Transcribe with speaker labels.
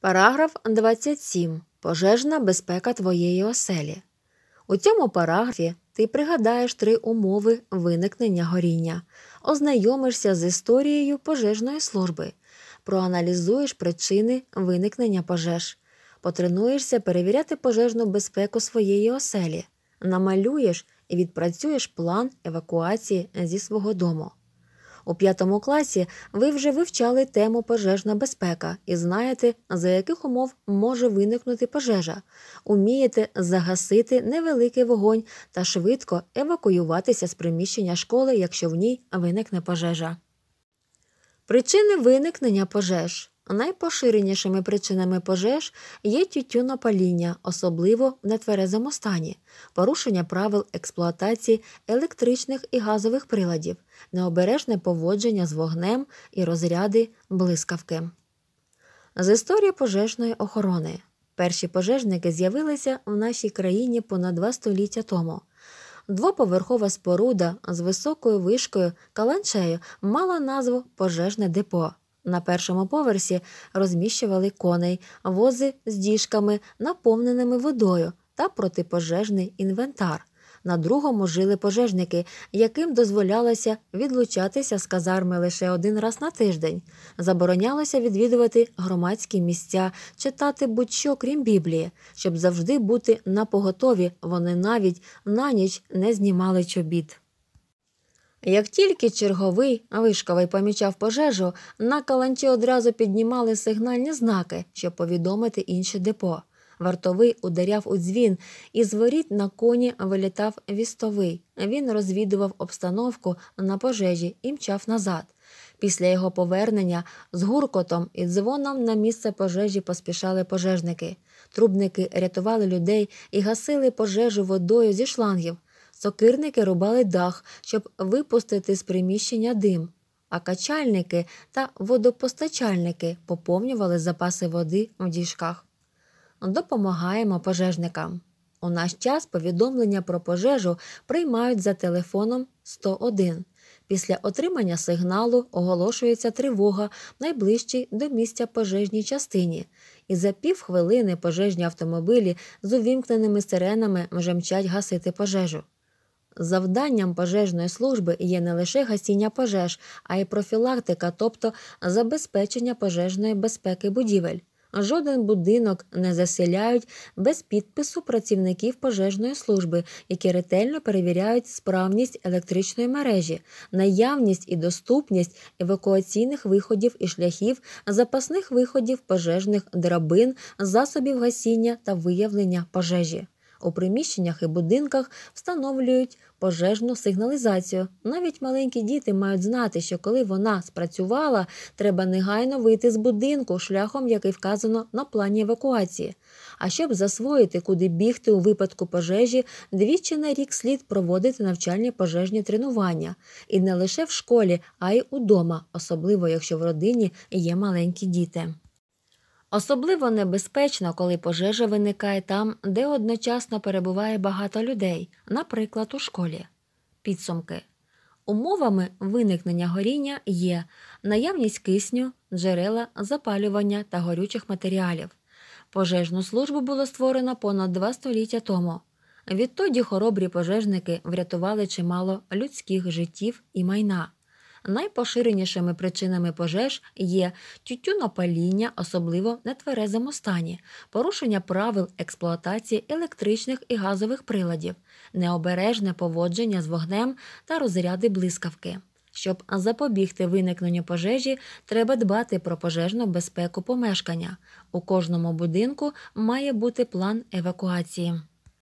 Speaker 1: Параграф 27. Пожежна безпека твоєї оселі. У цьому параграфі ти пригадаєш три умови виникнення горіння, ознайомишся з історією пожежної служби, проаналізуєш причини виникнення пожеж, потренуєшся перевіряти пожежну безпеку своєї оселі, намалюєш і відпрацюєш план евакуації зі свого дому. У п'ятому класі ви вже вивчали тему пожежна безпека і знаєте, за яких умов може виникнути пожежа. Умієте загасити невеликий вогонь та швидко евакуюватися з приміщення школи, якщо в ній виникне пожежа. Причини виникнення пожеж Найпоширенішими причинами пожеж є тютюнопаління, особливо в нетверезому стані, порушення правил експлуатації електричних і газових приладів, необережне поводження з вогнем і розряди блискавки. З історії пожежної охорони перші пожежники з'явилися в нашій країні понад два століття тому. Двоповерхова споруда з високою вишкою каланчею мала назву пожежне депо. На першому поверсі розміщували коней, вози з діжками, наповненими водою та протипожежний інвентар. На другому жили пожежники, яким дозволялося відлучатися з казарми лише один раз на тиждень. Заборонялося відвідувати громадські місця, читати будь-що крім Біблії, щоб завжди бути на поготові, Вони навіть на ніч не знімали чобіт. Як тільки черговий вишковий помічав пожежу, на каланчі одразу піднімали сигнальні знаки, щоб повідомити інше депо. Вартовий ударяв у дзвін, і з воріт на коні вилітав вістовий. Він розвідував обстановку на пожежі і мчав назад. Після його повернення з гуркотом і дзвоном на місце пожежі поспішали пожежники. Трубники рятували людей і гасили пожежу водою зі шлангів сокирники рубали дах, щоб випустити з приміщення дим, а качальники та водопостачальники поповнювали запаси води в діжках. Допомагаємо пожежникам. У наш час повідомлення про пожежу приймають за телефоном 101. Після отримання сигналу оголошується тривога найближчій до місця пожежній частині, і за півхвилини пожежні автомобілі з увімкненими сиренами вже мчать гасити пожежу. Завданням пожежної служби є не лише гасіння пожеж, а й профілактика, тобто забезпечення пожежної безпеки будівель. Жоден будинок не заселяють без підпису працівників пожежної служби, які ретельно перевіряють справність електричної мережі, наявність і доступність евакуаційних виходів і шляхів, запасних виходів пожежних драбин, засобів гасіння та виявлення пожежі у приміщеннях і будинках встановлюють пожежну сигналізацію. Навіть маленькі діти мають знати, що коли вона спрацювала, треба негайно вийти з будинку шляхом, який вказано на плані евакуації. А щоб засвоїти, куди бігти у випадку пожежі, двічі на рік слід проводити навчальні пожежні тренування. І не лише в школі, а й удома, особливо якщо в родині є маленькі діти. Особливо небезпечно, коли пожежа виникає там, де одночасно перебуває багато людей, наприклад, у школі. Підсумки. Умовами виникнення горіння є наявність кисню, джерела, запалювання та горючих матеріалів. Пожежну службу було створено понад два століття тому. Відтоді хоробрі пожежники врятували чимало людських життів і майна. Найпоширенішими причинами пожеж є тютюнопаління, особливо в нетверезому стані, порушення правил експлуатації електричних і газових приладів, необережне поводження з вогнем та розряди блискавки. Щоб запобігти виникненню пожежі, треба дбати про пожежну безпеку помешкання. У кожному будинку має бути план евакуації.